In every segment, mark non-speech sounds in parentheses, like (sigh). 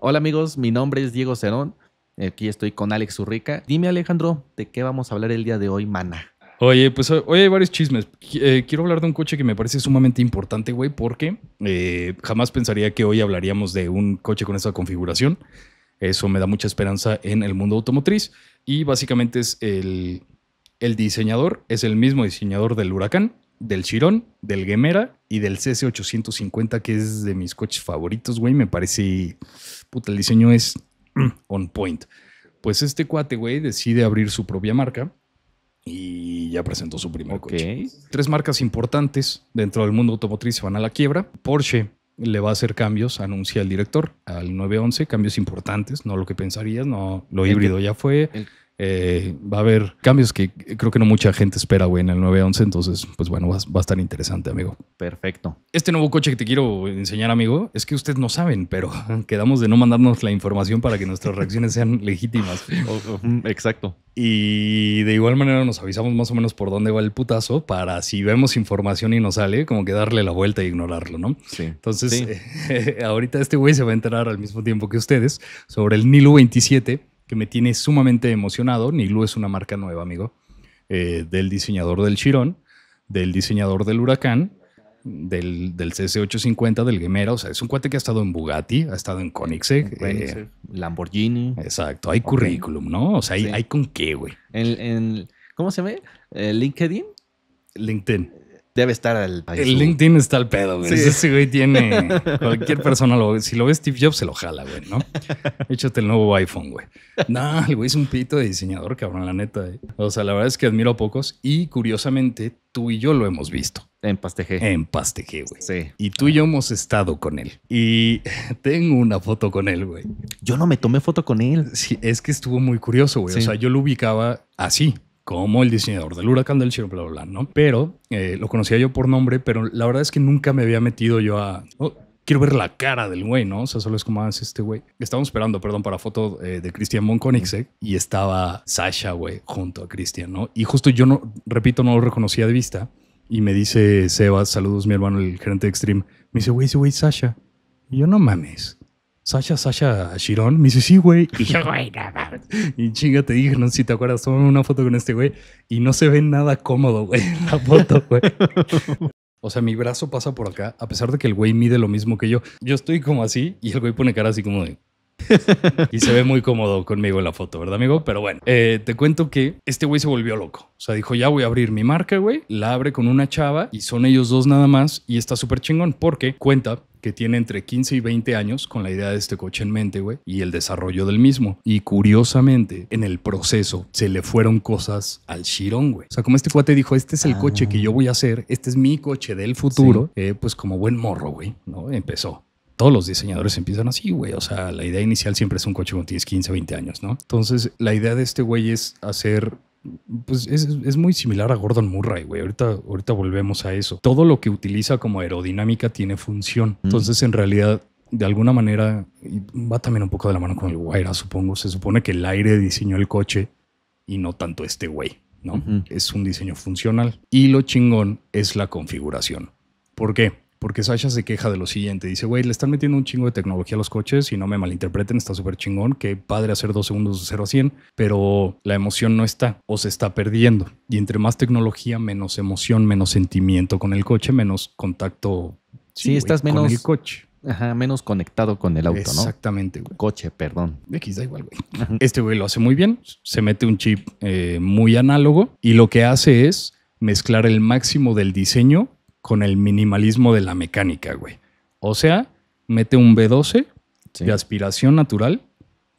Hola amigos, mi nombre es Diego Cerón. Aquí estoy con Alex Urrica. Dime Alejandro, ¿de qué vamos a hablar el día de hoy, mana? Oye, pues hoy hay varios chismes. Eh, quiero hablar de un coche que me parece sumamente importante, güey, porque eh, jamás pensaría que hoy hablaríamos de un coche con esa configuración. Eso me da mucha esperanza en el mundo automotriz. Y básicamente es el, el diseñador, es el mismo diseñador del Huracán, del Chirón, del Gemera y del CC850, que es de mis coches favoritos, güey. Me parece puta, el diseño es (clears throat) on point. Pues este cuate, güey, decide abrir su propia marca y ya presentó su primer coche. Tres marcas importantes dentro del mundo automotriz se van a la quiebra. Porsche le va a hacer cambios, anuncia el director, al 911, cambios importantes, no lo que pensarías, no, lo híbrido ya fue. Eh, va a haber cambios que creo que no mucha gente espera, güey, en el 911. Entonces, pues bueno, va, a estar interesante, amigo. Perfecto. Este nuevo coche que te quiero enseñar, amigo, es que ustedes no saben, pero (laughs) quedamos de no mandarnos la información para que nuestras reacciones sean (laughs) legítimas. Oh, oh, mm, exacto. Y de igual manera nos avisamos más o menos por dónde va el putazo para si vemos información y nos sale, como que darle la vuelta e ignorarlo, ¿no? Sí. Entonces, (laughs) ahorita este güey se va a enterar al mismo tiempo que ustedes sobre el Nilo 27 que me tiene sumamente emocionado. Niglu es una marca nueva, amigo, eh, del diseñador del Chirón, del diseñador del Huracán, del, del CC850, del Gemera. O sea, es un cuate que ha estado en Bugatti, ha estado en Koenigsegg. Eh, Lamborghini. Exacto, hay currículum, ¿no? O sea, hay, hay con qué, güey. ¿Cómo se llama? Eh, ¿LinkedIn? LinkedIn. Debe estar al. El, el LinkedIn está al pedo, güey. Sí. Ese güey tiene. Cualquier persona Si lo ve Steve Jobs, se lo jala, güey, ¿no? (laughs) Échate el nuevo iPhone, güey. No, el güey es un pito de diseñador, cabrón, la neta. Eh. O sea, la verdad es que admiro a pocos y curiosamente tú y yo lo hemos visto. En Pastejé. En Pastejé, güey. Sí. Y tú y yo hemos estado con él. Y (laughs) tengo una foto con él, güey. Yo no me tomé foto con él. Sí, es que estuvo muy curioso, güey. O sea, yo lo ubicaba así como el diseñador del huracán del cielo, bla, bla, ¿no? Pero eh, lo conocía yo por nombre, pero la verdad es que nunca me había metido yo a... Oh, quiero ver la cara del güey, ¿no? O sea, solo es como, hace ah, este güey. Estábamos esperando, perdón, para foto eh, de Christian Monconix, y estaba Sasha, güey, junto a Christian, ¿no? Y justo yo, no, repito, no lo reconocía de vista y me dice Sebas, saludos mi hermano, el gerente de Extreme. Me dice, güey, ese güey Sasha. Y yo, no mames. Sasha, Sasha, Shiron. Me dice, sí, güey. (laughs) Y yo, güey, nada. Y chinga, te dije, no sé si te acuerdas, tomé una foto con este güey y no se ve nada cómodo, güey, en la foto, güey. (laughs) O sea, mi brazo pasa por acá, a pesar de que el güey mide lo mismo que yo. Yo estoy como así y el güey pone cara así como de... (laughs) y se ve muy cómodo conmigo en la foto, ¿verdad, amigo? Pero bueno, eh, te cuento que este güey se volvió loco. O sea, dijo, ya voy a abrir mi marca, güey. La abre con una chava y son ellos dos nada más. Y está súper chingón porque cuenta que tiene entre 15 y 20 años con la idea de este coche en mente, güey, y el desarrollo del mismo. Y curiosamente, en el proceso se le fueron cosas al Chirón, güey. O sea, como este cuate dijo, este es el ah. coche que yo voy a hacer, este es mi coche del futuro, eh, pues como buen morro, güey, ¿no? Empezó todos los diseñadores empiezan así, güey. O sea, la idea inicial siempre es un coche con 10 15, 20 años, ¿no? Entonces, la idea de este güey es hacer pues es, muy similar a Gordon Murray, güey. Ahorita, ahorita volvemos a eso. Todo lo que utiliza como aerodinámica tiene función. Mm. Entonces, en realidad, de alguna manera, va también un poco de la mano con el wire, supongo. Se supone que el aire diseñó el coche y no tanto este güey, ¿no? Es un diseño funcional. Y lo chingón es la configuración. ¿Por qué? Porque Sasha se queja de lo siguiente. Dice, güey, le están metiendo un chingo de tecnología a los coches y no me malinterpreten, está súper chingón. Qué padre hacer dos segundos de 0 a 100, pero la emoción no está o se está perdiendo. Y entre más tecnología, menos emoción, menos sentimiento con el coche, menos contacto sí, estás menos, con el coche. Ajá, menos conectado con el auto, Exactamente, ¿no? Exactamente, güey. Coche, perdón. X da igual, güey. Este güey lo hace muy bien. Se mete un chip eh, muy análogo y lo que hace es mezclar el máximo del diseño con el minimalismo de la mecánica, güey. O sea, mete un B12 de aspiración natural.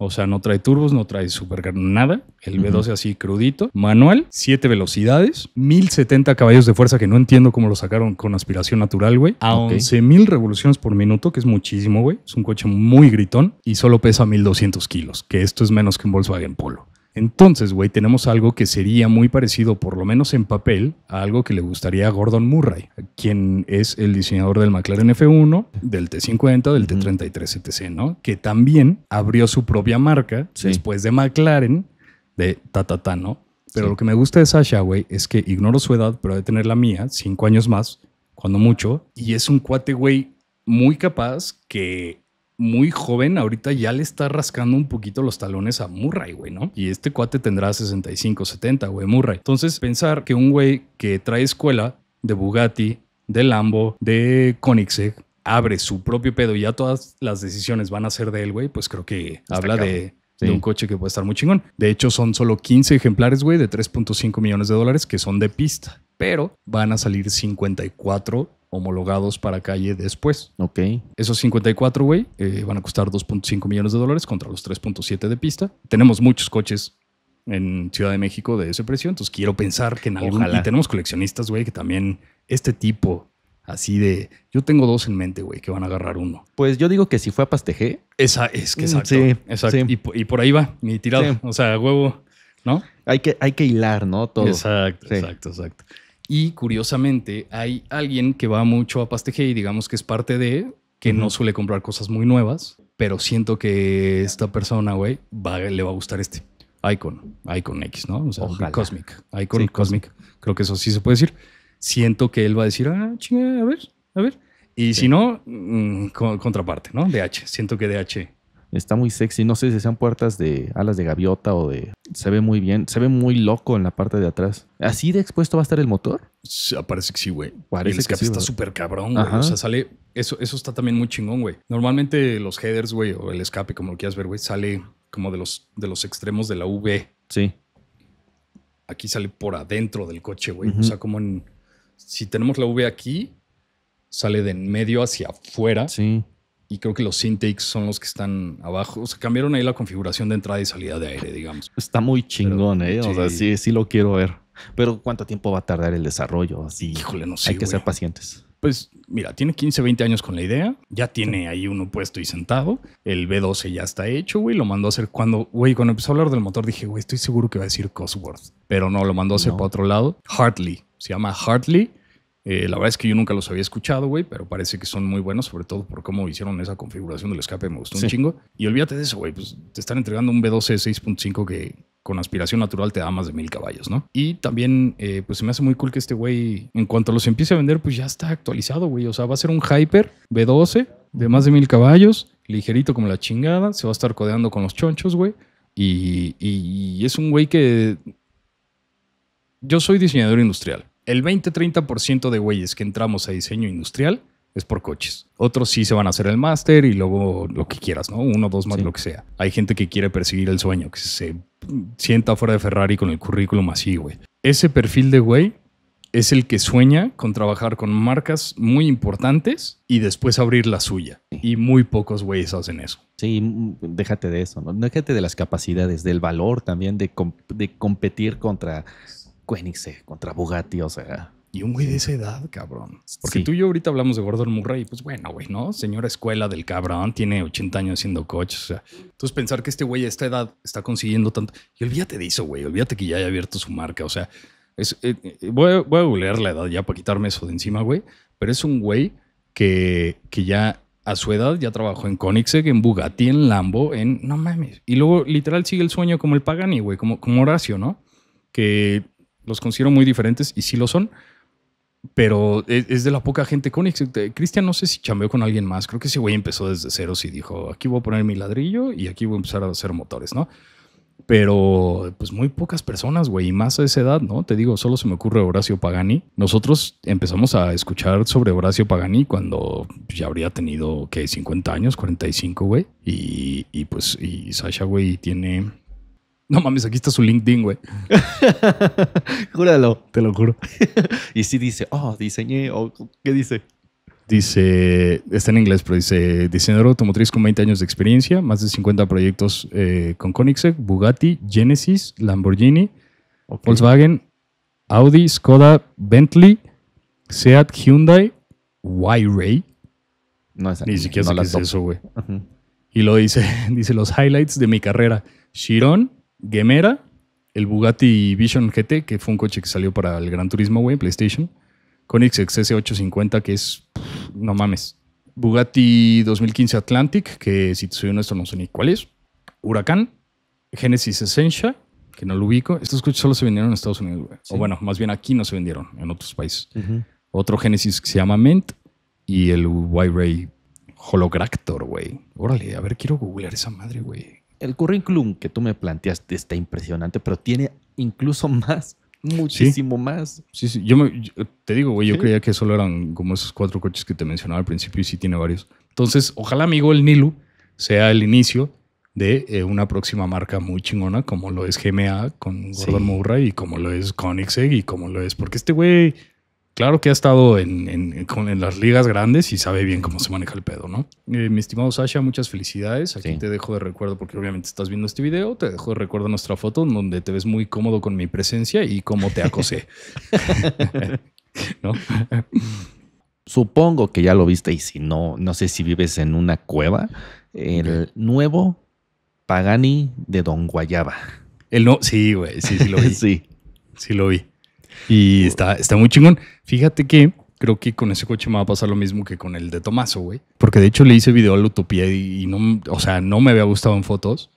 O sea, no trae turbos, no trae supercar, nada. El B12 así crudito. Manual, 7 velocidades, 1070 caballos de fuerza, que no entiendo cómo lo sacaron con aspiración natural, güey. A ah, 11.000 revoluciones por minuto, que es muchísimo, güey. Es un coche muy gritón y solo pesa 1200 kilos, que esto es menos que un Volkswagen Polo. Entonces, güey, tenemos algo que sería muy parecido, por lo menos en papel, a algo que le gustaría a Gordon Murray, quien es el diseñador del McLaren F1, del T50, del T33 etc., ¿no? Que también abrió su propia marca después de McLaren, de Tata, ¿no? Pero lo que me gusta de Sasha, güey, es que ignoro su edad, pero debe tener la mía, cinco años más, cuando mucho, y es un cuate, güey, muy capaz que muy joven, ahorita ya le está rascando un poquito los talones a Murray, güey, ¿no? Y este cuate tendrá 65, 70, güey, Murray. Entonces, pensar que un güey que trae escuela de Bugatti, de Lambo, de Koenigsegg, abre su propio pedo y ya todas las decisiones van a ser de él, güey, pues creo que habla de de un coche que puede estar muy chingón. De hecho, son solo 15 ejemplares, güey, de 3.5 millones de dólares que son de pista, pero van a salir 54 homologados para calle después. Ok. Esos 54, güey, eh, van a costar 2.5 millones de dólares contra los 3.7 de pista. Tenemos muchos coches en Ciudad de México de ese precio, entonces quiero pensar que en algún... Y tenemos coleccionistas, güey, que también este tipo así de, yo tengo dos en mente, güey, que van a agarrar uno. Pues yo digo que si fue a Pastejé. Esa es que mm, exacto. Sí, exacto. Y, por ahí va mi tirado. O sea, huevo, ¿no? Hay que, hay que hilar, ¿no? Todo. Exacto, exacto, exacto. Y curiosamente, hay alguien que va mucho a Pastejé y digamos que es parte de, que no suele comprar cosas muy nuevas, pero siento que esta persona, güey, le va a gustar este. Icon, Icon X, ¿no? O sea, Cosmic, Icon Cosmic. Creo que eso sí se puede decir siento que él va a decir, ah, chinga, a ver, a ver. Y si no, mm, contraparte, ¿no? DH. Siento que DH. Está muy sexy. No sé si sean puertas de alas de gaviota o de. Se ve muy bien. Se ve muy loco en la parte de atrás. ¿Así de expuesto va a estar el motor? Ah, parece que sí, güey. el escape está súper cabrón, güey. O sea, sale. Eso, eso está también muy chingón, güey. Normalmente los headers, güey, o el escape, como lo quieras ver, güey, sale como de los, de los extremos de la V. Sí. Aquí sale por adentro del coche, güey. O sea, como en si tenemos la V aquí, sale de en medio hacia afuera. Sí. Y creo que los intakes son los que están abajo. O sea, cambiaron ahí la configuración de entrada y salida de aire, digamos. Está muy chingón, ¿eh? O sea, sí, sí lo quiero ver. Pero ¿cuánto tiempo va a tardar el desarrollo? Así, Híjole, no sé. Hay que ser pacientes. Pues mira, tiene 15, 20 años con la idea, ya tiene ahí uno puesto y sentado, el B12 ya está hecho, güey, lo mandó a hacer cuando, güey, cuando empezó a hablar del motor dije, güey, estoy seguro que va a decir Cosworth, pero no, lo mandó a hacer para otro lado, Hartley, se llama Hartley. Eh, la verdad es que yo nunca los había escuchado, güey, pero parece que son muy buenos, sobre todo por cómo hicieron esa configuración del escape, me gustó un chingo. Y olvídate de eso, güey, pues te están entregando un B12 6.5 que con aspiración natural te da más de mil caballos, ¿no? Y también, eh, pues se me hace muy cool que este güey, en cuanto los empiece a vender, pues ya está actualizado, güey. O sea, va a ser un Hyper v 12 de más de mil caballos, ligerito como la chingada, se va a estar codeando con los chonchos, güey. y es un güey que... Yo soy diseñador industrial el 20-30% de güeyes que entramos a diseño industrial es por coches. Otros sí se van a hacer el máster y luego lo que quieras, ¿no? Uno, dos más, lo que sea. Hay gente que quiere perseguir el sueño, que se sienta fuera de Ferrari con el currículum así, güey. Ese perfil de güey es el que sueña con trabajar con marcas muy importantes y después abrir la suya. Y muy pocos güeyes hacen eso. Sí, déjate de eso, ¿no? Déjate de las capacidades, del valor también de, de competir contra Koenigsegg contra Bugatti, o sea. Y un güey de esa edad, cabrón. Porque tú y yo ahorita hablamos de Gordon Murray, pues bueno, güey, ¿no? Señora escuela del cabrón, tiene 80 años siendo coach, o sea. Entonces pensar que este güey a esta edad está consiguiendo tanto. Y olvídate de eso, güey, olvídate que ya haya abierto su marca, o sea. Eh, eh, voy, a, voy, la edad ya para quitarme eso de encima, güey. Pero es un güey que, que ya a su edad ya trabajó en Koenigsegg, en Bugatti, en Lambo, en... No mames. Y luego literal sigue el sueño como el Pagani, güey, como, como Horacio, ¿no? Que los considero muy diferentes y sí lo son. Pero es, de la poca gente con Cristian, no sé si chambeó con alguien más. Creo que ese güey empezó desde cero. y dijo: aquí voy a poner mi ladrillo y aquí voy a empezar a hacer motores, ¿no? pero pues muy pocas personas, güey, y más a esa edad, ¿no? Te digo, solo se me ocurre Horacio Pagani. Nosotros empezamos a escuchar sobre Horacio Pagani cuando ya habría tenido, ¿qué? 50 años, 45, güey. Y, y pues, y Sasha, güey, tiene no mames, aquí está su LinkedIn, güey. (laughs) Júralo. Te lo juro. (laughs) y sí dice, oh, diseñé, o qué dice. Dice, está en inglés, pero dice, diseñador automotriz con 20 años de experiencia, más de 50 proyectos eh, con Koenigsegg, Bugatti, Genesis, Lamborghini, Volkswagen, Audi, Skoda, Bentley, Seat, Hyundai, Y-Ray. Ni siquiera no eso, güey. Y lo dice, (laughs) dice los highlights de mi carrera. Chiron, Gemera, el Bugatti Vision GT, que fue un coche que salió para el Gran Turismo, güey, PlayStation. Koenigsegg XS850, que es. no mames. Bugatti 2015 Atlantic, que si te soy honesto no sé ni cuál es. Huracán. Genesis Essentia, que no lo ubico. Estos coches solo se vendieron en Estados Unidos, güey. O bueno, más bien aquí no se vendieron, en otros países. Otro Genesis que se llama Mint y el Y-Ray Hologractor, güey. Órale, a ver, quiero googlear esa madre, güey el currículum que tú me planteaste está impresionante, pero tiene incluso más, muchísimo más. Sí, sí, yo, te digo, güey, yo creía que solo eran como esos cuatro coches que te mencionaba al principio y sí tiene varios. Entonces, ojalá, amigo, el Nilu sea el inicio de eh, una próxima marca muy chingona, como lo es GMA con Gordon Murray y como lo es Koenigsegg y como lo es, porque este güey claro que ha estado en, las ligas grandes y sabe bien cómo se maneja el pedo, ¿no? Eh, mi estimado Sasha, muchas felicidades. Aquí te dejo de recuerdo, porque obviamente estás viendo este video, te dejo de recuerdo nuestra foto donde te ves muy cómodo con mi presencia y cómo te acosé. (laughs) Supongo que ya lo viste y si no, no sé si vives en una cueva. El nuevo Pagani de Don Guayaba. El no, sí, güey, sí, sí lo vi. (laughs) sí. Sí lo vi. Y está, está muy chingón. Fíjate que creo que con ese coche me va a pasar lo mismo que con el de Tomaso, güey. Porque de hecho le hice video a la Utopía y, no, o sea, no me había gustado en fotos.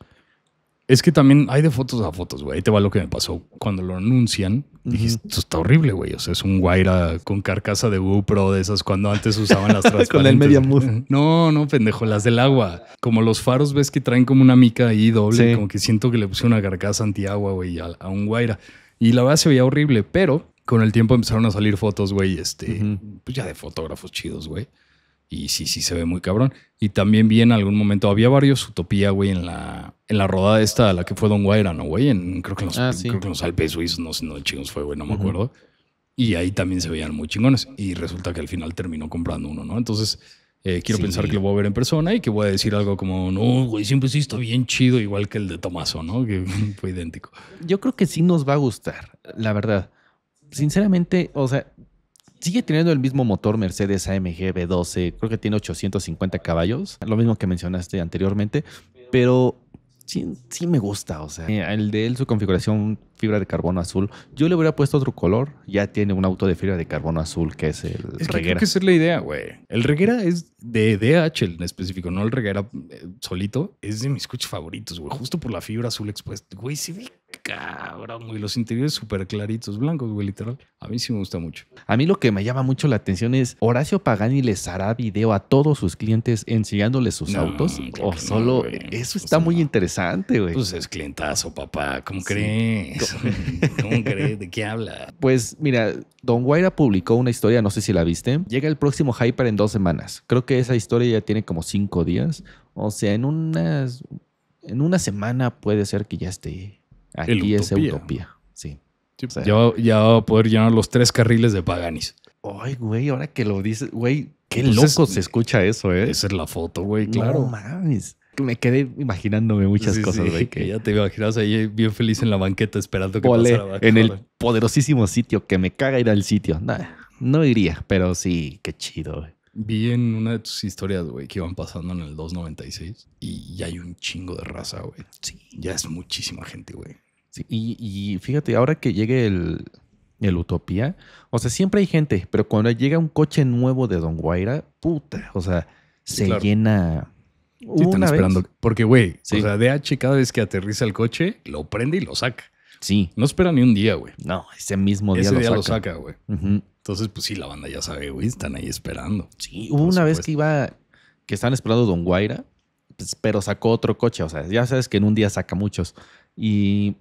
Es que también hay de fotos a fotos, güey. Ahí te va lo que me pasó. Cuando lo anuncian, Dijiste, esto está horrible, güey. O sea, es un Guaira con carcasa de GoPro de esas cuando antes usaban las (laughs) transparentes. con el media No, no, pendejo, las del agua. Como los faros ves que traen como una mica ahí doble, como que siento que le puse una carcasa antiagua, güey, a un Guaira. Y la verdad se veía horrible, pero con el tiempo empezaron a salir fotos, güey, este, pues ya de fotógrafos chidos, güey. Y sí, sí se ve muy cabrón. Y también vi en algún momento, había varios Utopía, güey, en la, en la rodada esta, la que fue Don no güey, en, creo que en los, ah, Alpes suizos, no sé, no chingos fue, güey, no me acuerdo. Y ahí también se veían muy chingones. Y resulta que al final terminó comprando uno, ¿no? Entonces, eh, quiero pensar que lo voy a ver en persona y que voy a decir algo como, no, güey, siempre sí está bien chido, igual que el de Tomaso, ¿no? Que (laughs) fue idéntico. Yo creo que sí nos va a gustar, la verdad. Sinceramente, o sea, sigue teniendo el mismo motor Mercedes AMG v 12 creo que tiene 850 caballos, lo mismo que mencionaste anteriormente, pero sí, sí me gusta, o sea, el de él, su configuración fibra de carbono azul. Yo le hubiera puesto otro color. Ya tiene un auto de fibra de carbono azul que es el es que reguera. que es la idea, güey. El reguera es de DHL en específico, no el reguera eh, solito. Es de mis coches favoritos, güey. Justo por la fibra azul expuesta. Güey, sí cabrón, güey. Los interiores súper claritos, blancos, güey, literal. A mí sí me gusta mucho. A mí lo que me llama mucho la atención es Horacio Pagani les hará video a todos sus clientes enseñándoles sus autos. O solo eso está muy interesante, güey. Pues es clientazo, papá. ¿Cómo crees? (laughs) ¿Cómo crees? ¿De qué habla? Pues mira, Don Guaira publicó una historia, no sé si la viste. Llega el próximo Hyper en dos semanas. Creo que esa historia ya tiene como cinco días. O sea, en unas. En una semana puede ser que ya esté aquí es esa utopía. Sí. ya va a poder llenar los tres carriles de Paganis. Ay, güey, ahora que lo dices, güey, qué loco se escucha eso, ¿eh? Esa es la foto, güey, claro. No me quedé imaginándome muchas cosas, güey. Sí, que ya te imaginas ahí bien feliz en la banqueta esperando que pasara. en el poderosísimo sitio, que me caga ir al sitio. no iría, pero sí, qué chido, güey. Vi en una de tus historias, güey, que iban pasando en el 296 y ya hay un chingo de raza, güey. Sí. Ya es muchísima gente, güey. y, fíjate, ahora que llegue el, Utopía, o sea, siempre hay gente, pero cuando llega un coche nuevo de Don Guaira, puta, o sea, se llena Sí, están esperando. Porque, güey, o sea, DH cada vez que aterriza el coche, lo prende y lo saca. Sí. No espera ni un día, güey. No, ese mismo día, ese lo, día saca. lo saca. güey. Entonces, pues sí, la banda ya sabe, güey, están ahí esperando. Sí, hubo una vez que iba, que estaban esperando Don Guaira, pues, pero sacó otro coche. O sea, ya sabes que en un día saca muchos. Y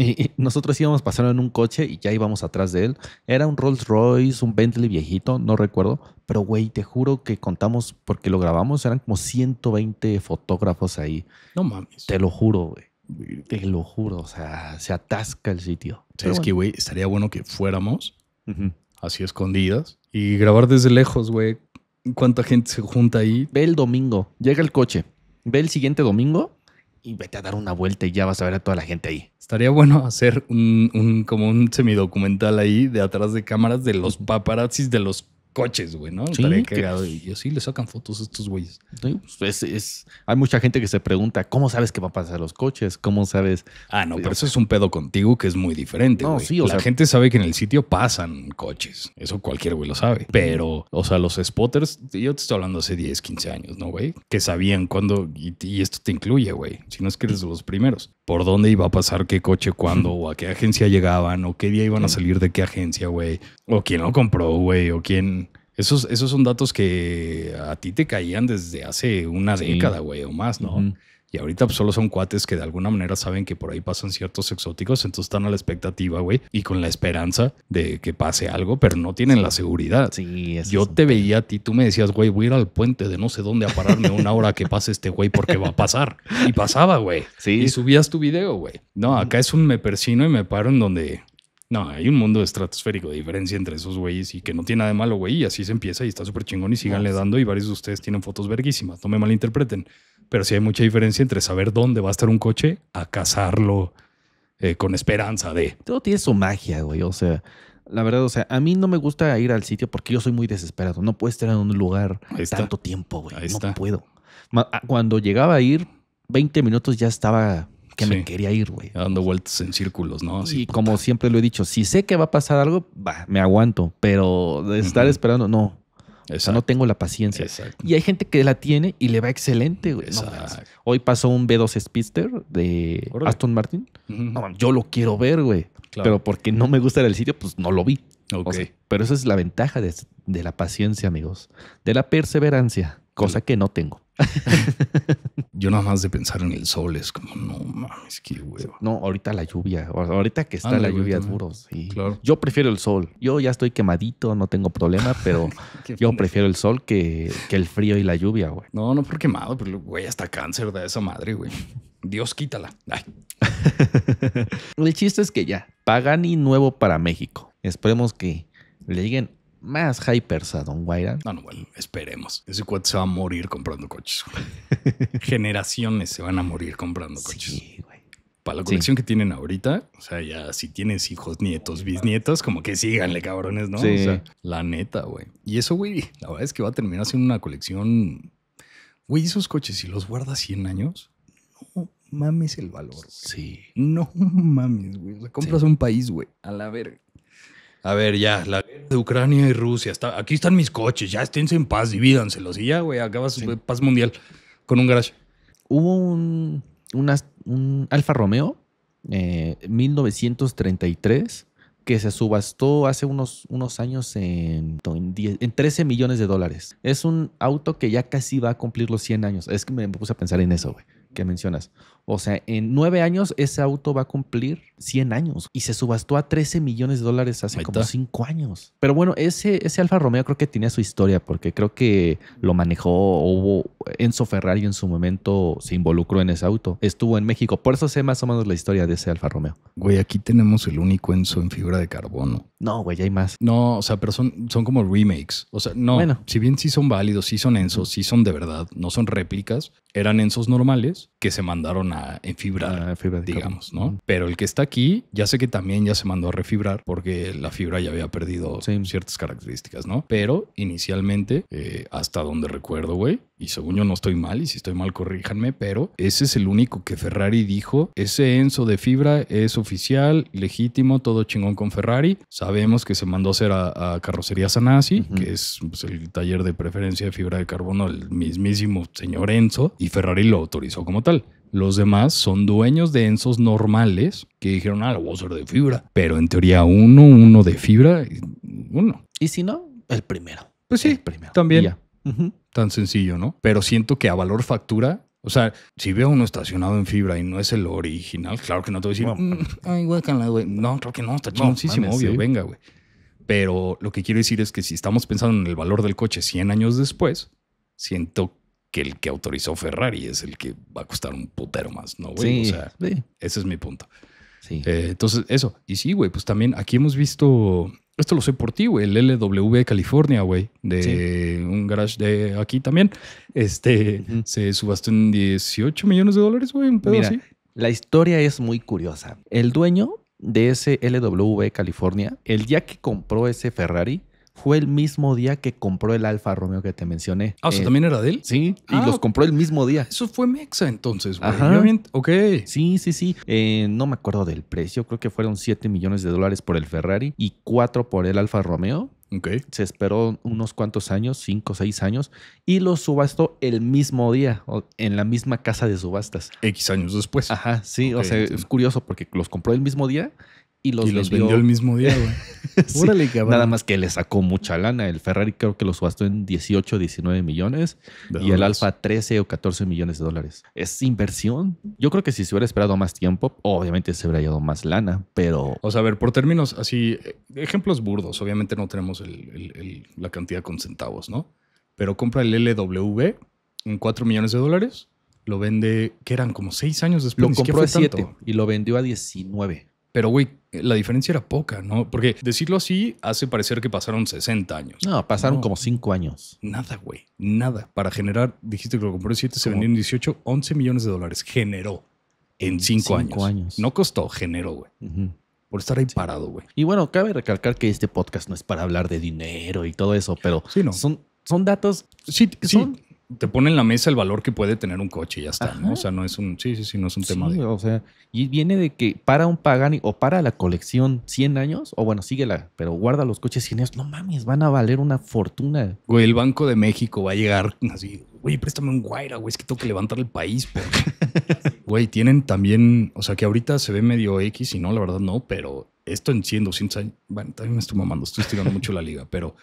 y nosotros íbamos pasando en un coche y ya íbamos atrás de él. Era un Rolls Royce, un Bentley viejito, no recuerdo. Pero, güey, te juro que contamos, porque lo grabamos, eran como 120 fotógrafos ahí. No mames. Te lo juro, güey. Te lo juro. O sea, se atasca el sitio. es que, güey, estaría bueno que fuéramos así escondidas y grabar desde lejos, güey. ¿Cuánta gente se junta ahí? Ve el domingo. Llega el coche. Ve el siguiente domingo y vete a dar una vuelta y ya vas a ver a toda la gente ahí. Estaría bueno hacer un, como un semidocumental ahí de atrás de cámaras de los paparazzis de los coches, güey, ¿no? Sí, le sacan fotos a estos güeyes. Pues, es, Hay mucha gente que se pregunta, ¿cómo sabes qué va a pasar los coches? ¿Cómo sabes? Ah, no, pero eso es un pedo contigo que es muy diferente. La gente sabe que en el sitio pasan coches. Eso cualquier güey lo sabe. Pero, o sea, los spotters, yo te estoy hablando hace 10, 15 años, ¿no, güey? Que sabían cuándo, y esto te incluye, güey. Si no es que eres de los primeros por dónde iba a pasar qué coche cuándo, o a qué agencia llegaban, o qué día iban a salir de qué agencia, güey, o quién lo compró, güey, o quién... Esos, esos son datos que a ti te caían desde hace una década, güey, o más, ¿no? Y ahorita pues, solo son cuates que de alguna manera saben que por ahí pasan ciertos exóticos, entonces están a la expectativa, güey, y con la esperanza de que pase algo, pero no tienen la seguridad. Sí, Yo te veía a ti, tú me decías, güey, voy a ir al puente de no sé dónde a pararme una hora que pase este güey porque va a pasar. Y pasaba, güey. Sí. Y subías tu video, güey. No, acá es un me persino y me paro en donde no, hay un mundo estratosférico de diferencia entre esos güeyes y que no tiene nada de malo, güey. Y así se empieza y está súper chingón y síganle dando. Y varios de ustedes tienen fotos verguísimas. No me malinterpreten pero sí hay mucha diferencia entre saber dónde va a estar un coche a cazarlo eh, con esperanza de. Todo tiene su magia, güey. O sea, la verdad, o sea, a mí no me gusta ir al sitio porque yo soy muy desesperado. No puedo estar en un lugar tanto tiempo, güey. no puedo. Ah, cuando llegaba a ir, 20 minutos ya estaba que me quería ir, güey. Dando vueltas en círculos, ¿no? Así, y como siempre lo he dicho, si sé que va a pasar algo, me aguanto, pero estar esperando, no no tengo la paciencia. Y hay gente que la tiene y le va excelente, güey. hoy pasó un B2 Speedster de Aston Martin. yo lo quiero ver, güey. Pero porque no me gusta el sitio, pues no lo vi. pero esa es la ventaja de, de la paciencia, amigos. De la perseverancia cosa mm. que no tengo. (laughs) Yo nada más de pensar en el sol es como, no mames, qué hueva. No, ahorita la lluvia, ahorita que está la, lluvia es duro, sí. Yo prefiero el sol. Yo ya estoy quemadito, no tengo problema, (laughs) pero yo prefiero el sol que, el frío y la lluvia, güey. No, no por quemado, pero güey, hasta cáncer de esa madre, güey. Dios quítala. Ay. (laughs) el chiste es que ya, Pagani nuevo para México. Esperemos que le lleguen más hypers a Don No, no, bueno, esperemos. Ese cuate se va a morir comprando coches. (laughs) Generaciones se van a morir comprando coches. Sí, güey. Para la colección que tienen ahorita, o sea, ya si tienes hijos, nietos, bisnietos, como que síganle, cabrones, ¿no? Sí. O sea, la neta, güey. Y eso, güey, la verdad es que va a terminar siendo una colección. Güey, esos coches, si los guardas 100 años, no mames el valor. Sí. No mames, güey. compras un país, güey, a la verga a ver, ya, la de Ucrania y Rusia, aquí están mis coches, ya esténse en paz, divídanselos. Y ya, güey, acabas sí. paz mundial con un garage. Hubo un, un, Alfa Romeo 1933 eh, que se subastó hace unos, unos años en, en, en, 13 millones de dólares. Es un auto que ya casi va a cumplir los 100 años. Es que me puse a pensar en eso, güey que mencionas. O sea, en nueve años ese auto va a cumplir 100 años y se subastó a 13 millones de dólares hace como cinco años. Pero bueno, ese, ese Alfa Romeo creo que tenía su historia porque creo que lo manejó, hubo Enzo Ferrari en su momento se involucró en ese auto. Estuvo en México, por eso sé más o menos la historia de ese Alfa Romeo. Güey, aquí tenemos el único Enzo en fibra de carbono. No, güey, hay más. No, o sea, pero son, son como remakes. O sea, no, bueno. si bien sí son válidos, sí son Enzos, sí son de verdad, no son réplicas, eran Enzos normales que se mandaron a enfibrar, fibra digamos, ¿no? Pero el que está aquí, ya sé que también ya se mandó a refibrar porque la fibra ya había perdido ciertas características, ¿no? Pero inicialmente, eh, hasta donde recuerdo, güey, y según yo no estoy mal, y si estoy mal, corríjanme, pero ese es el único que Ferrari dijo, ese Enzo de fibra es oficial, legítimo, todo chingón con Ferrari. Sabemos que se mandó a hacer a, Carrocería Sanasi, que es pues, el taller de preferencia de fibra de carbono el mismísimo señor Enzo, y Ferrari lo autorizó como tal. Los demás son dueños de Enzos normales que dijeron, ah, lo voy a de fibra. Pero en teoría uno, uno de fibra, uno. Y si no, el primero. Pues sí, el primero. también tan sencillo, ¿no? Pero siento que a valor factura o sea, si veo uno estacionado en fibra y no es el original, claro que no te voy a decir, no. Mm, ay, güey. No, creo que no, está chingoncísimo, obvio, venga, güey. Pero lo que quiero decir es que si estamos pensando en el valor del coche 100 años después, siento que el que autorizó Ferrari es el que va a costar un putero más, ¿no, güey? o sea, ese es mi punto. Eh, entonces, eso. Y sí, güey, pues también aquí hemos visto, esto lo sé por ti, güey, el LW California, güey, de un garage de aquí también. Este se subastó en 18 millones de dólares, güey, un pedo Mira, La historia es muy curiosa. El dueño de ese LW California, el día que compró ese Ferrari, fue el mismo día que compró el Alfa Romeo que te mencioné. Ah, o sea, eh, también era de él. Sí, y ah, los compró el mismo día. Eso fue Mexa entonces, Ajá. Ok. Sí, sí, sí. Eh, no me acuerdo del precio. Creo que fueron 7 millones de dólares por el Ferrari y 4 por el Alfa Romeo. Ok. Se esperó unos cuantos años, 5 o 6 años, y los subastó el mismo día, en la misma casa de subastas. X años después. Ajá, sí, o sea, es curioso porque los compró el mismo día y los, vendió. el mismo día, güey. (laughs) Nada más que le sacó mucha lana. El Ferrari creo que los subastó en 18, 19 millones y el Alfa 13 o 14 millones de dólares. Es inversión. Yo creo que si se hubiera esperado más tiempo, obviamente se hubiera llevado más lana, pero. O sea, a ver, por términos así, eh, ejemplos burdos. Obviamente no tenemos la cantidad con centavos, ¿no? Pero compra el LW en 4 millones de dólares. Lo vende, que eran como 6 años después. Lo compró a 7 y lo vendió a 19. Pero, güey, la diferencia era poca, ¿no? Porque decirlo así hace parecer que pasaron 60 años. No, pasaron como 5 años. Nada, güey. Nada. Para generar, dijiste que lo compró en 7, se vendió en 18, 11 millones de dólares. Generó en 5 años. años. No costó, generó, güey. Por estar ahí parado, güey. Y bueno, cabe recalcar que este podcast no es para hablar de dinero y todo eso, pero son, son datos. Sí, sí te pone en la mesa el valor que puede tener un coche y ya está, ¿no? O sea, no es un, sí, sí, sí, no es un tema de... o sea, y viene de que para un Pagani o para la colección 100 años, o bueno, síguela, pero guarda los coches 100 años, no mames, van a valer una fortuna. Güey, el Banco de México va a llegar así, güey, préstame un guaira, güey, es que tengo que levantar el país, porque... (laughs) güey, tienen también, o sea, que ahorita se ve medio X y no, la verdad no, pero esto en 100, 200 años, bueno, también me estoy mamando, estoy estirando mucho la liga, pero...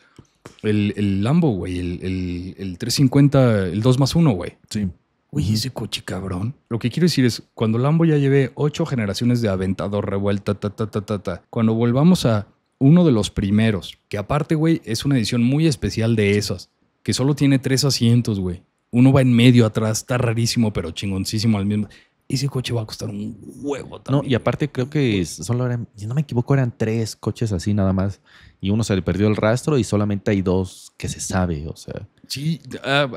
El, Lambo, güey. El, 350, el 2 más 1, güey. Sí. Güey, ese coche cabrón. Lo que quiero decir es, cuando Lambo ya llevé ocho generaciones de aventador, revuelta, ta, ta, ta, ta, ta, cuando volvamos a uno de los primeros, que aparte, güey, es una edición muy especial de esas, que solo tiene tres asientos, güey. Uno va en medio atrás, está rarísimo, pero chingoncísimo al mismo ese coche va a costar un huevo también. No, y aparte creo que solo eran, si no me equivoco, eran tres coches así nada más. Y uno se le perdió el rastro y solamente hay dos que se sabe, o sea. Sí, ah,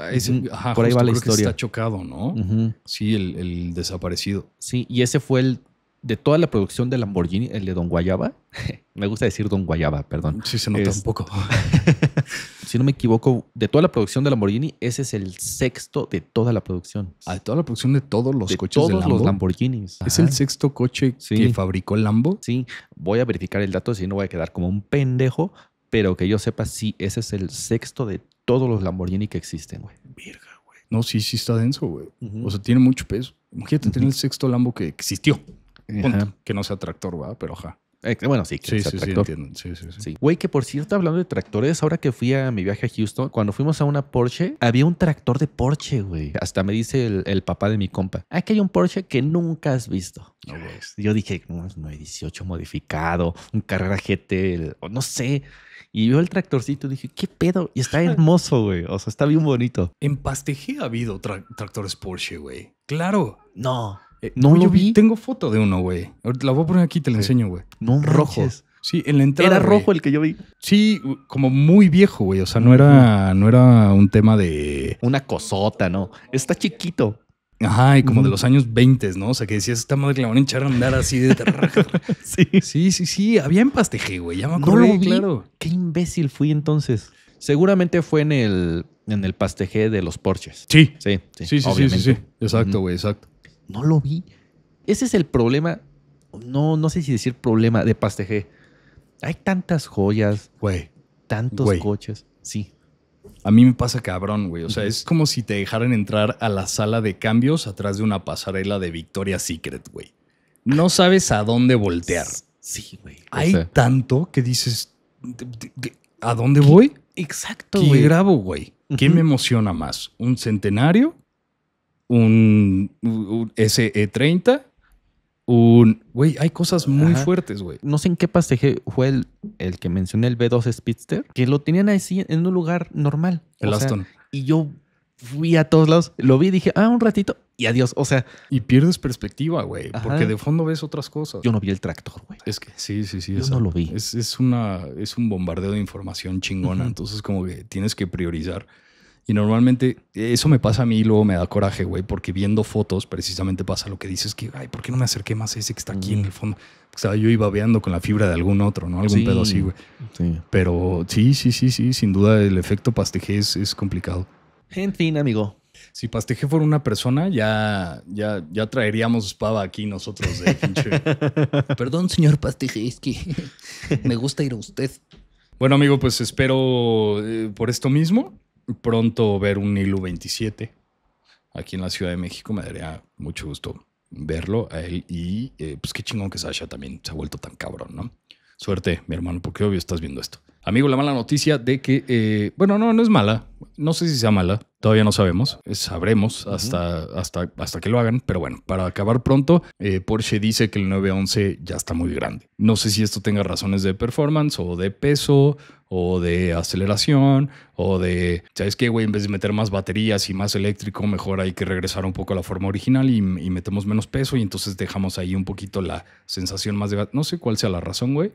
por ahí va la creo historia. Que está chocado, ¿no? Sí, el, desaparecido. Sí, y ese fue el de toda la producción de Lamborghini, el de Don Guayaba, (laughs) me gusta decir Don Guayaba, perdón. Sí, se nota un poco. (laughs) si no me equivoco, de toda la producción de Lamborghini, ese es el sexto de toda la producción. Ah, de toda la producción de todos los coches de Lamborghini. los Lamborghinis. ¿Es el sexto coche que fabricó Lambo? Sí, voy a verificar el dato, si no voy a quedar como un pendejo, pero que yo sepa, sí, ese es el sexto de todos los Lamborghini que existen, güey. güey. No, sí, sí está denso, güey. O sea, tiene mucho peso. Imagínate tener el sexto Lambo que existió. Que no sea tractor, va, pero ja. Eh, bueno, sí, que sí, sea sí, tractor. Sí, sí, sí, Güey, que por cierto, hablando de tractores, ahora que fui a mi viaje a Houston, cuando fuimos a una Porsche, había un tractor de Porsche, güey. Hasta me dice el, papá de mi compa, aquí hay un Porsche que nunca has visto. No, Yo dije, no, es 18 modificado, un Carrera GT, no sé. Y vio el tractorcito y dije, ¿qué pedo? Y está (laughs) hermoso, güey. O sea, está bien bonito. En Pasteje ha habido tractores Porsche, güey. Claro. No. Eh, no yo vi. Tengo foto de uno, güey. La voy a poner aquí y te la enseño, güey. No rojo. Sí, en la entrada. Era rojo el que yo vi. Sí, como muy viejo, güey. O sea, no era, no era un tema de. Una cosota, ¿no? Está chiquito. Ajá, y como de los años 20, ¿no? O sea, que decías, esta madre que la van a echar a andar así de (laughs) sí. sí, sí, sí. Había empasteje, güey. Ya me acuerdo. No claro. Qué imbécil fui entonces. Seguramente fue en el, en el pasteje de los Porches. Sí. Sí, sí, sí, sí, sí, sí, Exacto, güey, exacto no lo vi. Ese es el problema, no, no sé si decir problema de Pasteje. Hay tantas joyas, güey, tantos coches, sí. A mí me pasa cabrón, güey. O sea, es como si te dejaran entrar a la sala de cambios atrás de una pasarela de Victoria's Secret, güey. No sabes a dónde voltear. Sí, güey. Hay tanto que dices, ¿a dónde voy? Exacto, ¿Qué grabo, güey? ¿Qué me emociona más? ¿Un centenario un, SE30, un... Güey, hay cosas muy fuertes, güey. No sé en qué pasaje fue el, el que mencioné, el B2 Speedster, que lo tenían así en un lugar normal. El Aston. y yo fui a todos lados, lo vi dije, ah, un ratito y adiós. O sea. Y pierdes perspectiva, güey, porque de fondo ves otras cosas. Yo no vi el tractor, güey. Es que sí, sí, sí. Yo no lo vi. Es, una, es un bombardeo de información chingona. Entonces, como que tienes que priorizar. Y normalmente eso me pasa a mí y luego me da coraje, güey, porque viendo fotos precisamente pasa lo que dices que, ay, ¿por qué no me acerqué más a ese que está aquí en el fondo? O sea, yo iba veando con la fibra de algún otro, ¿no? Algún pedo así, güey. Sí. Pero sí, sí, sí, sí, sin duda el efecto pasteje es, complicado. En fin, amigo. Si Pasteje fuera una persona, ya, ya, ya traeríamos pava aquí nosotros de (laughs) Perdón, señor Pasteje, (laughs) me gusta ir a usted. Bueno, amigo, pues espero eh, por esto mismo pronto ver un Ilu 27 aquí en la Ciudad de México. Me daría mucho gusto verlo a él. Y eh, pues qué chingón que Sasha también se ha vuelto tan cabrón, ¿no? Suerte, mi hermano, porque obvio estás viendo esto. Amigo, la mala noticia de que, eh, bueno, no, no es mala. No sé si sea mala. Todavía no sabemos. Eh, sabremos hasta, hasta, hasta que lo hagan. Pero bueno, para acabar pronto, Porsche dice que el 911 ya está muy grande. No sé si esto tenga razones de performance o de peso o de aceleración o de, ¿sabes qué, güey? En vez de meter más baterías y más eléctrico, mejor hay que regresar un poco a la forma original y, metemos menos peso y entonces dejamos ahí un poquito la sensación más de... No sé cuál sea la razón, güey.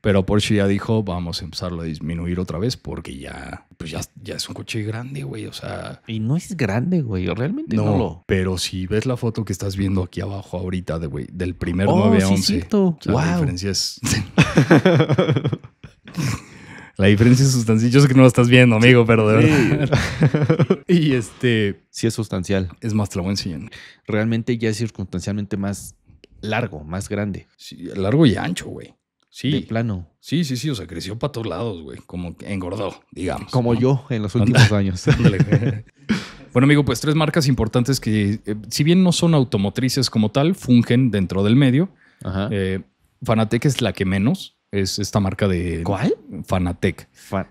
Pero Porsche ya dijo, vamos a empezarlo a disminuir otra vez porque ya, pues ya, ya es un coche grande, güey. O sea... Y no es grande, güey. Realmente no, Pero si ves la foto que estás viendo aquí abajo ahorita, de, güey, del primer oh, 9 Cierto. wow diferencia es. (laughs) La diferencia es sustancial. Yo sé que no lo estás viendo, amigo, pero de verdad. (laughs) y este. Sí, es sustancial. Es más, te voy Realmente ya es circunstancialmente más largo, más grande. Sí, largo y ancho, güey. Sí. De plano. Sí, sí, sí. O sea, creció para todos lados, güey. Como que engordó, digamos. Como yo en los últimos años. (laughs) Bueno, amigo, pues tres marcas importantes que, eh, si bien no son automotrices como tal, fungen dentro del medio. Ajá. Eh, Fanatec es la que menos. Es esta marca de. ¿Cuál? Fanatec.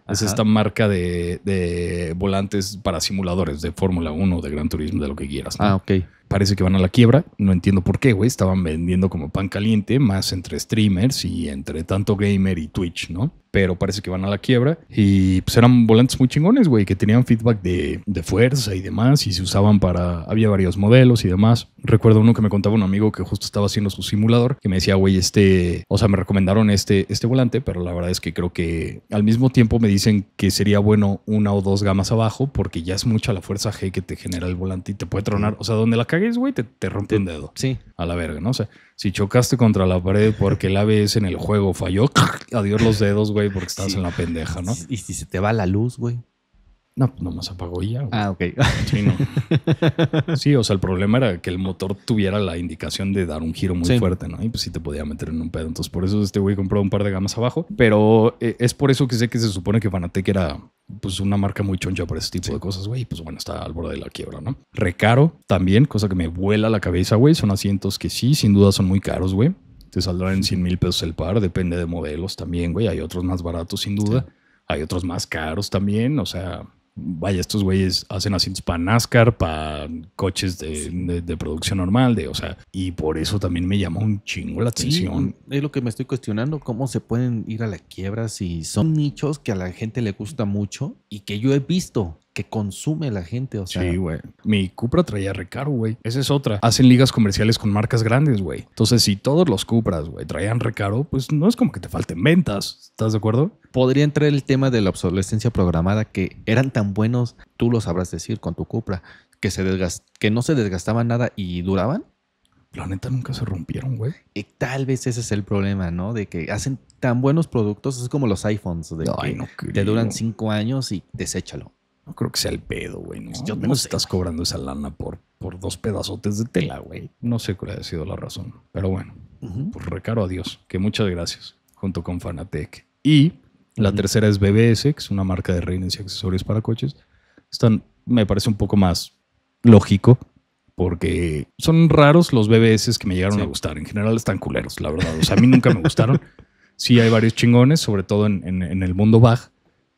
es esta marca de, de, volantes para simuladores de Fórmula 1, de Gran Turismo, de lo que quieras. Ah, ok parece que van a la quiebra. No entiendo por qué, güey. Estaban vendiendo como pan caliente, más entre streamers y entre tanto gamer y Twitch, ¿no? Pero parece que van a la quiebra. Y pues eran volantes muy chingones, güey, que tenían feedback de, de, fuerza y demás. Y se usaban para. Había varios modelos y demás. Recuerdo uno que me contaba un amigo que justo estaba haciendo su simulador, que me decía, güey, este. O sea, me recomendaron este, este volante, pero la verdad es que creo que al mismo tiempo me dicen que sería bueno una o dos gamas abajo, porque ya es mucha la fuerza G que te genera el volante y te puede tronar. O sea, donde la cae? güey, te, rompe un dedo. Sí. A la verga, ¿no? O si chocaste contra la pared porque el ABS en el juego falló, (laughs) adiós los dedos, güey, porque estás en la pendeja, ¿no? Y si se te va la luz, güey. No, pues nomás apagó ya. Ah, ok. Sí, (laughs) sí, o sea, el problema era que el motor tuviera la indicación de dar un giro muy fuerte, ¿no? Y pues sí te podía meter en un pedo. Entonces, por eso este güey compró un par de gamas abajo. Pero eh, es por eso que sé que se supone que Fanatec era pues una marca muy choncha para ese tipo de cosas, güey. Pues bueno, está al borde de la quiebra, ¿no? Recaro también, cosa que me vuela la cabeza, güey. Son asientos que sí, sin duda son muy caros, güey. Te saldrán en 100 mil pesos el par, depende de modelos también, güey. Hay otros más baratos, sin duda. Hay otros más caros también, o sea, vaya, estos güeyes hacen asientos para NASCAR, para coches de, producción normal, de, o sea, y por eso también me llamó un chingo la atención. es lo que me estoy cuestionando, cómo se pueden ir a la quiebra si son nichos que a la gente le gusta mucho y que yo he visto consume la gente, o sea. Sí, güey. Mi Cupra traía recaro, güey. Esa es otra. Hacen ligas comerciales con marcas grandes, güey. Entonces, si todos los Cupras, güey, traían recaro, pues no es como que te falten ventas. ¿Estás de acuerdo? Podría entrar el tema de la obsolescencia programada que eran tan buenos, tú lo sabrás decir con tu Cupra, que, se desgas que no se desgastaban nada y duraban. La neta nunca se rompieron, güey. Y tal vez ese es el problema, ¿no? De que hacen tan buenos productos, es como los iPhones, de que te duran cinco años y deséchalo. No creo que sea el pedo, güey. No, pues estás cobrando esa lana por, por dos pedazotes de tela, güey. No sé cuál ha sido la razón. Pero bueno, pues recaro a Dios, que muchas gracias, junto con Fanatec. Y la tercera es BBS, que es una marca de reines y accesorios para coches. Están, me parece un poco más lógico, porque son raros los BBS que me llegaron a gustar. En general están culeros, la verdad. O sea, a mí nunca me gustaron. (laughs) Sí hay varios chingones, sobre todo en, en el mundo Baj,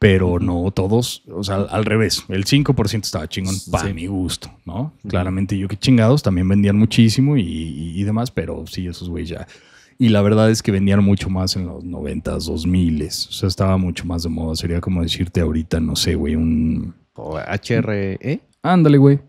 pero no todos, o sea, al revés, el 5% estaba chingón para mi gusto, ¿no? Claramente yo que chingados, también vendían muchísimo y, demás, pero sí, esos güeyes ya. Y la verdad es que vendían mucho más en los 90 dos 2000 o sea, estaba mucho más de moda, sería como decirte ahorita, no sé, güey, un... HRE. Ándale, güey.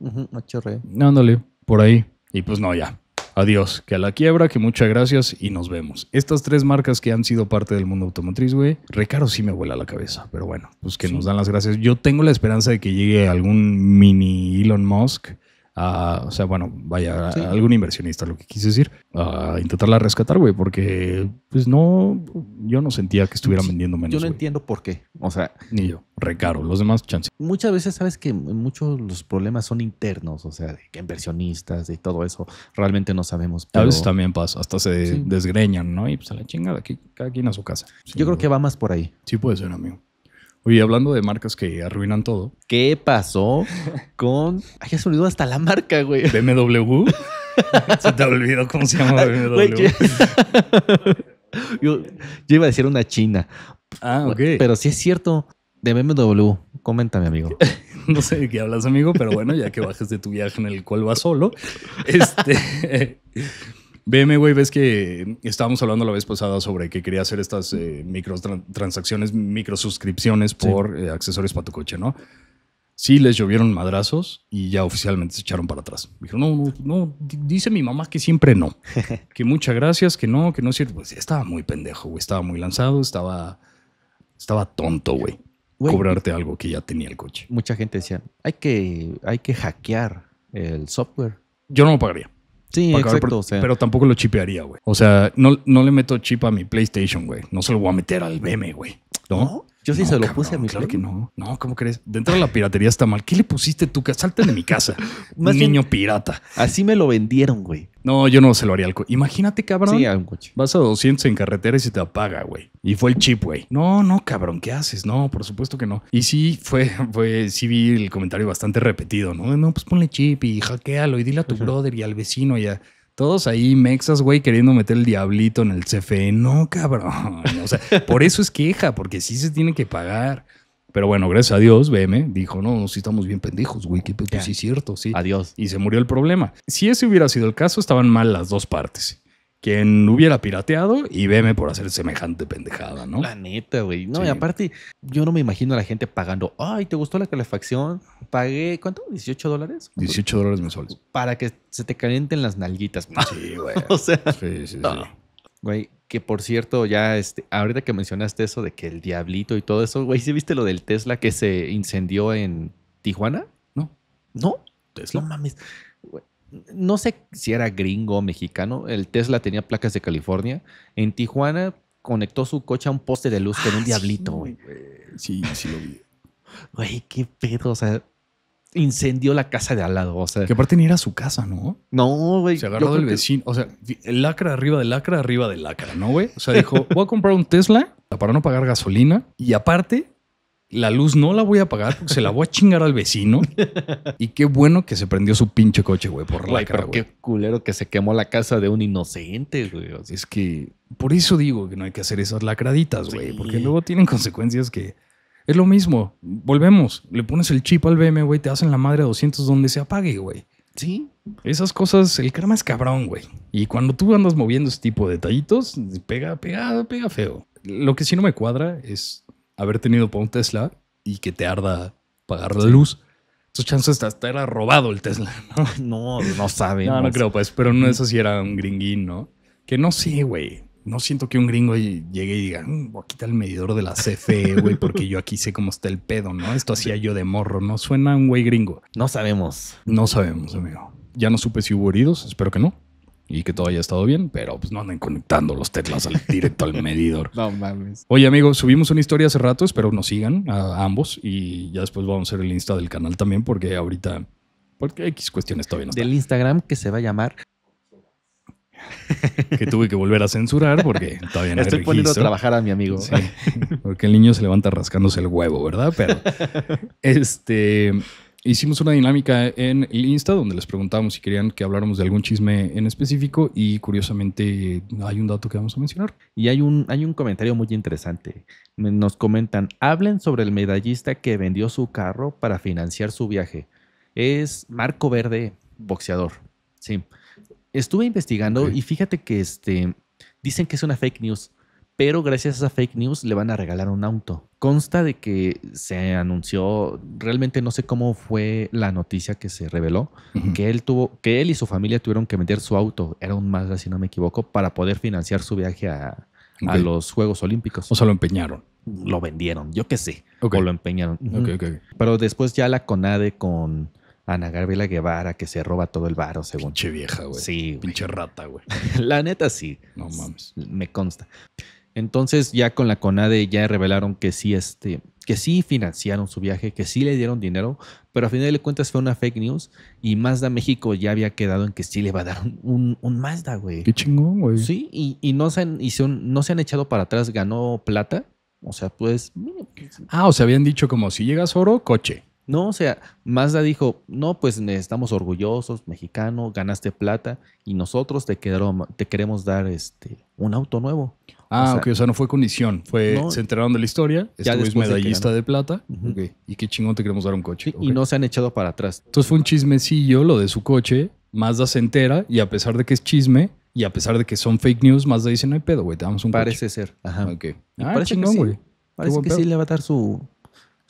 HRE. Ándale, por ahí. Y pues no, ya, adiós, que a la quiebra, que muchas gracias y nos vemos. Estas tres marcas que han sido parte del mundo automotriz, güey, Recaro sí me vuela la cabeza, pero bueno, pues que nos dan las gracias. Yo tengo la esperanza de que llegue algún mini Elon Musk Ah, o sea, bueno, vaya, algún inversionista, lo que quise decir, a intentarla rescatar, güey, porque pues no, yo no sentía que estuvieran vendiendo menos. Yo no entiendo por qué, o sea. Ni yo, recaro, los demás chance. Muchas veces sabes que muchos los problemas son internos, o sea, de que inversionistas y todo eso, realmente no sabemos. A veces también pasa, hasta se desgreñan, ¿no? Y pues a la chingada, cada quien a su casa. Yo creo que va más por ahí. Sí puede ser, amigo. Oye, hablando de marcas que arruinan todo. ¿Qué pasó con. Ay, ya se hasta la marca, güey. BMW. se te olvidó cómo se llama BMW. yo... iba a decir una china. Ah, ok. Pero si es cierto de BMW. Coméntame, amigo. (laughs) no sé de qué hablas, amigo, pero bueno, ya que bajes de tu viaje en el cual vas solo, este, Veme, güey, ves que estábamos hablando la vez pasada sobre que quería hacer estas eh, transacciones, micro suscripciones por eh, accesorios para tu coche, ¿no? Sí, les llovieron madrazos y ya oficialmente se echaron para atrás. Dijo no, no, dice mi mamá que siempre no. (laughs) que muchas gracias, que no, que no es cierto. Pues estaba muy pendejo, güey. Estaba muy lanzado, estaba, estaba tonto, güey. Cobrarte algo que ya tenía el coche. Mucha gente decía, hay que, hay que hackear el software. Yo no lo pagaría. Sí, exacto. Pero tampoco lo chipearía, güey. O sea, no, no le meto chip a mi PlayStation, güey. No se lo voy a meter al BM, güey. ¿No? Yo sí se lo puse a mi Claro que no. No, ¿cómo crees? Dentro de la piratería está mal. ¿Qué le pusiste tú? Salte de mi casa. (laughs) Más niño pirata. Así me lo vendieron, güey. No, yo no se lo haría al coche. Imagínate, cabrón. un coche. Vas a 200 en carretera y se te apaga, güey. Y fue el chip, güey. No, no, cabrón, ¿qué haces? No, por supuesto que no. Y sí, fue, fue, sí vi el comentario bastante repetido, ¿no? No, pues ponle chip y hackealo y dile a tu brother y al vecino y a todos ahí, mexas, güey, queriendo meter el diablito en el CFE. No, cabrón. O sea, por eso es queja, porque sí se tiene que pagar. Pero bueno, gracias a Dios, BM dijo, no, sí estamos bien pendejos, güey, que pues, sí es cierto, sí. Adiós. Y se murió el problema. Si ese hubiera sido el caso, estaban mal las dos partes quien hubiera pirateado y veme por hacer semejante pendejada, ¿no? La neta, güey. No, y aparte, yo no me imagino a la gente pagando, ay, ¿te gustó la calefacción? Pagué, ¿cuánto? ¿18 dólares? 18 dólares mensuales. Para que se te calienten las nalguitas. Sí, güey. (laughs) o sea, sí, sí, sí. Güey, que por cierto, ya este, ahorita que mencionaste eso de que el diablito y todo eso, güey, ¿sí viste lo del Tesla que se incendió en Tijuana? No. ¿No? Tesla. mames. Güey no sé si era gringo o mexicano, el Tesla tenía placas de California. En Tijuana conectó su coche a un poste de luz con un ah, diablito, güey. Sí, sí, lo vi. Güey, qué pedo, o sea, incendió la casa de al lado, o sea. Que aparte ni era su casa, ¿no? No, güey. Se agarró del vecino, o sea, el lacra arriba de lacra arriba de lacra, ¿no, güey? O sea, dijo, (laughs) voy a comprar un Tesla para no pagar gasolina y aparte la luz no la voy a apagar porque se la voy a chingar al vecino. y qué bueno que se prendió su pinche coche, güey, por la Qué culero que se quemó la casa de un inocente, güey. es que por eso digo que no hay que hacer esas lacraditas, güey, porque luego tienen consecuencias que es lo mismo. Volvemos, le pones el chip al BM, güey, te hacen la madre a 200 donde se apague, güey. Sí. Esas cosas, el karma es cabrón, güey. Y cuando tú andas moviendo ese tipo de detallitos, pega, pega, pega feo. Lo que sí no me cuadra es haber tenido para un Tesla y que te arda pagar la luz. Tus chance hasta era robado el Tesla, (laughs) ¿no? (laughs) No, no sabe. No, no creo, pues. Pero no eso mm. si era un gringuín, ¿no? Que no sé, güey. No siento que un gringo llegue y diga, quita mm, a quitar el medidor de la CFE, güey, porque yo aquí sé cómo está el pedo, ¿no? Esto hacía yo de morro, ¿no? Suena un güey gringo. No sabemos. No sabemos, amigo. Ya no supe si hubo heridos, espero que no y que todo haya estado bien, pero pues no anden conectando los teclas al, directo al medidor. (laughs) No mames. Oye, amigo, subimos una historia hace rato, espero nos sigan a ambos y ya después vamos a hacer el Insta del canal también porque ahorita, porque X cuestiones todavía no Del Instagram que se va a llamar (laughs) que tuve que volver a censurar porque todavía no Estoy registro. poniendo a trabajar a mi amigo. porque el niño se levanta rascándose el huevo, ¿verdad? Pero (laughs) este hicimos una dinámica en el Insta donde les preguntábamos si querían que habláramos de algún chisme en específico y curiosamente hay un dato que vamos a mencionar. Y hay un, hay un comentario muy interesante. Nos comentan, hablen sobre el medallista que vendió su carro para financiar su viaje. Es Marco Verde, boxeador. Sí. Estuve investigando y fíjate que este, dicen que es una fake news pero gracias a esa fake news le van a regalar un auto. Consta de que se anunció, realmente no sé cómo fue la noticia que se reveló, que él tuvo, que él y su familia tuvieron que vender su auto, era un Mazda si no me equivoco, para poder financiar su viaje a, los Juegos Olímpicos. O sea, lo empeñaron. Lo vendieron, yo qué sé. O lo empeñaron. pero después ya la CONADE con Ana Gabriela Guevara que se roba todo el baro. según. Pinche vieja, güey. Sí. Pinche rata, güey. (laughs) la neta sí. No mames. Me consta. Entonces ya con la CONADE ya revelaron que sí, este, que sí financiaron su viaje, que sí le dieron dinero, pero a final de cuentas fue una fake news y Mazda México ya había quedado en que sí le va a dar un, un Mazda, güey. Qué chingón, güey. Sí, y, no, se han, y se, no se han echado para atrás, ganó plata. O sea, pues... Ah, o sea, habían dicho como si llegas oro, coche. No, o sea, Mazda dijo, no, pues estamos orgullosos, mexicano, ganaste plata y nosotros te, te queremos dar este, un auto nuevo. Ah, sea, ok, o sea, no fue condición, fue se enteraron de la historia, ya este medallista de, plata, y qué chingón te queremos dar un coche. Y no se han echado para atrás. Entonces fue un chismecillo lo de su coche, Mazda se entera y a pesar de que es chisme y a pesar de que son fake news, Mazda dice, no hay pedo, güey, te damos un Parece ser, ajá. Ok. Ah, parece chingón, güey. Parece que sí le va a dar su...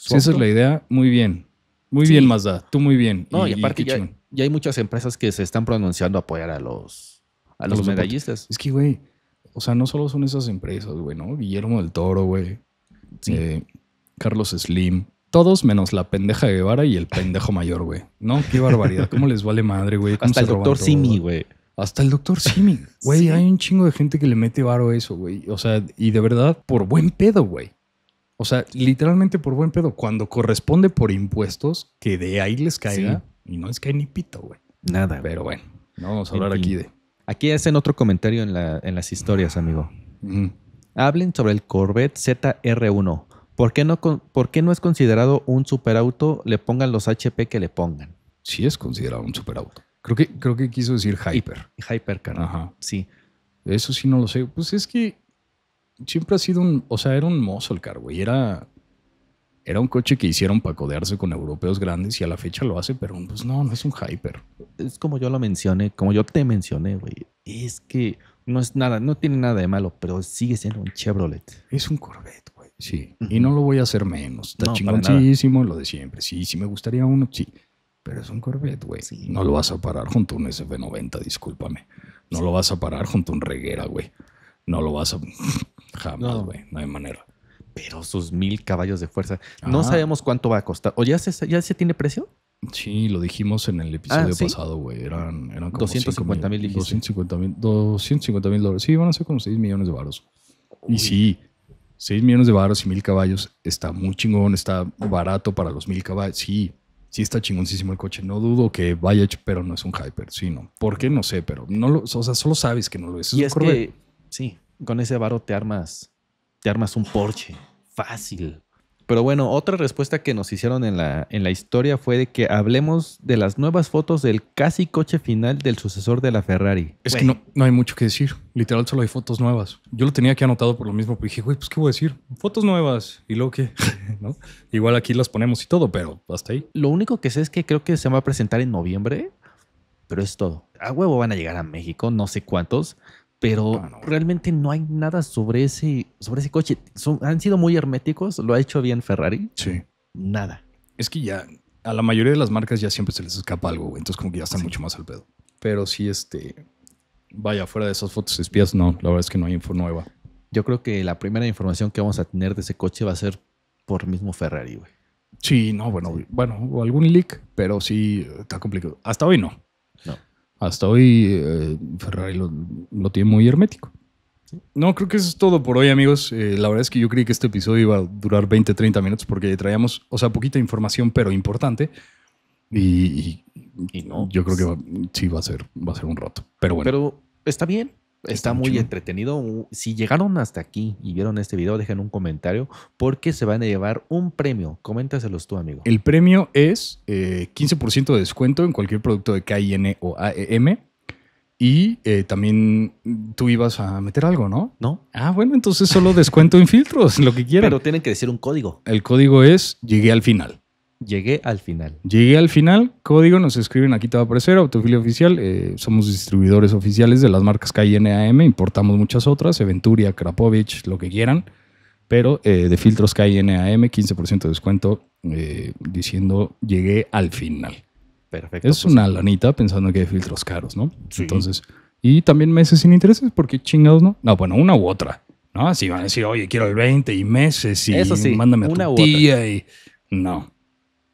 esa es la idea, muy bien. Muy bien, Mazda, tú muy bien. No, y, aparte ya, hay muchas empresas que se están pronunciando a apoyar a los, a los medallistas. Es que, güey o sea, no solo son esas empresas, güey, ¿no? Guillermo del Toro, güey. Eh, Carlos Slim. Todos menos la pendeja Guevara y el pendejo mayor, güey. No, qué barbaridad. ¿Cómo les vale madre, güey? Hasta el doctor Simi, güey. Hasta el doctor Simi. Güey, hay un chingo de gente que le mete varo a eso, güey. O sea, y de verdad, por buen pedo, güey. O sea, literalmente por buen pedo. Cuando corresponde por impuestos, que de ahí les caiga. Y no les cae ni pito, güey. Nada. Pero bueno, no vamos a hablar aquí de Aquí hacen otro comentario en, las historias, amigo. Hablen sobre el Corvette ZR1. ¿Por qué, no, es considerado un superauto? Le pongan los HP que le pongan. Sí es considerado un superauto. Creo que, quiso decir hyper. Hyper, Ajá. Sí. Eso sí no lo sé. Pues es que siempre ha sido un... O sea, era un mozo el car, güey. Era era un coche que hicieron para codearse con europeos grandes y a la fecha lo hace, pero pues no, no es un hyper. Es como yo lo mencioné, como yo te mencioné, güey. Es que no es nada, no tiene nada de malo, pero sigue siendo un Chevrolet. Es un Corvette, güey. Sí, y no lo voy a hacer menos. Está no, lo de siempre. Sí, sí me gustaría uno, sí. Pero es un Corvette, güey. No lo vas a parar junto a un SF90, discúlpame. No lo vas a parar junto a un Reguera, güey. No lo vas a... (laughs) Jamás, güey. no hay manera pero sus mil caballos de fuerza. No ah. sabemos cuánto va a costar. ¿O ya se, ya se tiene precio? Sí, lo dijimos en el episodio ah, pasado, güey. Eran, eran como 250 mil, 250 mil, dólares. Sí, van a ser como 6 millones de varos. Y sí, 6 millones de varos y mil caballos está muy chingón, está barato para los mil caballos. Sí, sí está chingoncísimo el coche. No dudo que vaya, pero no es un hyper, sí, no. ¿Por qué? No sé, pero no lo, o sea, solo sabes que no lo es. y es, que, sí, con ese varo te armas te armas un Porsche. Fácil. Pero bueno, otra respuesta que nos hicieron en la, en la historia fue de que hablemos de las nuevas fotos del casi coche final del sucesor de la Ferrari. Es que no, no, hay mucho que decir. Literal, solo hay fotos nuevas. Yo lo tenía aquí anotado por lo mismo, pero dije, güey, pues qué voy a decir. Fotos nuevas. ¿Y luego qué? (laughs) ¿No? Igual aquí las ponemos y todo, pero hasta ahí. Lo único que sé es que creo que se va a presentar en noviembre, pero es todo. A huevo van a llegar a México, no sé cuántos pero ah, realmente no hay nada sobre ese, sobre ese coche. han sido muy herméticos, lo ha hecho bien Ferrari. Sí. Nada. Es que ya a la mayoría de las marcas ya siempre se les escapa algo, güey. Entonces como que ya están mucho más al pedo. Pero sí, este, vaya, fuera de esas fotos espías, no, la verdad es que no hay info nueva. Yo creo que la primera información que vamos a tener de ese coche va a ser por mismo Ferrari, güey. Sí, no, bueno, bueno, algún leak, pero sí está complicado. Hasta hoy no hasta hoy eh, Ferrari lo, tiene muy hermético. No, creo que eso es todo por hoy, amigos. Eh, la verdad es que yo creí que este episodio iba a durar 20, 30 minutos porque traíamos, o sea, poquita información, pero importante. Y, no, yo creo que sí va a ser, va a ser un rato. Pero bueno. Pero está bien. Está muy entretenido. Si llegaron hasta aquí y vieron este video, dejen un comentario porque se van a llevar un premio. Coméntaselos tú, amigo. El premio es 15% eh, de descuento en cualquier producto de KIN o AEM. Y eh, también mm, tú ibas a meter algo, ¿no? No. Ah, bueno, entonces solo descuento en filtros, lo que (laughs) quieran. Pero tienen que decir un código. El código es llegué al final. Llegué al final. Llegué al final. Código nos escriben aquí, te va a aparecer. Autofilio oficial. Eh, somos distribuidores oficiales de las marcas KINAM. Importamos muchas otras. Eventuria, Krapovich, lo que quieran. Pero eh, de filtros KINAM, 15% de descuento. Eh, diciendo llegué al final. Perfecto. Es pues una lanita pensando que hay filtros caros, ¿no? Sí. Entonces, y también meses sin intereses, porque chingados, ¿no? No, bueno, una u otra. ¿No? Así van a decir, oye, quiero el 20 y meses y Eso sí, mándame a tu tía y. No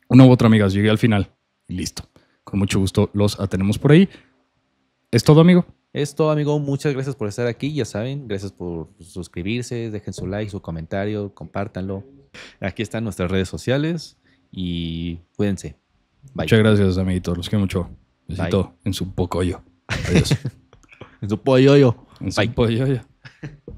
una u otra, amigas. Llegué al final. Y listo. Con mucho gusto los atenemos por ahí. Es todo, amigo. Es todo, amigo. Muchas gracias por estar aquí. Ya saben, gracias por suscribirse. Dejen su like, su comentario, compártanlo. Aquí están nuestras redes sociales y cuídense. Muchas gracias, amiguitos. Los quiero mucho. Besito en su pocoyo. (laughs) Adiós. en su polloyo. En su yo.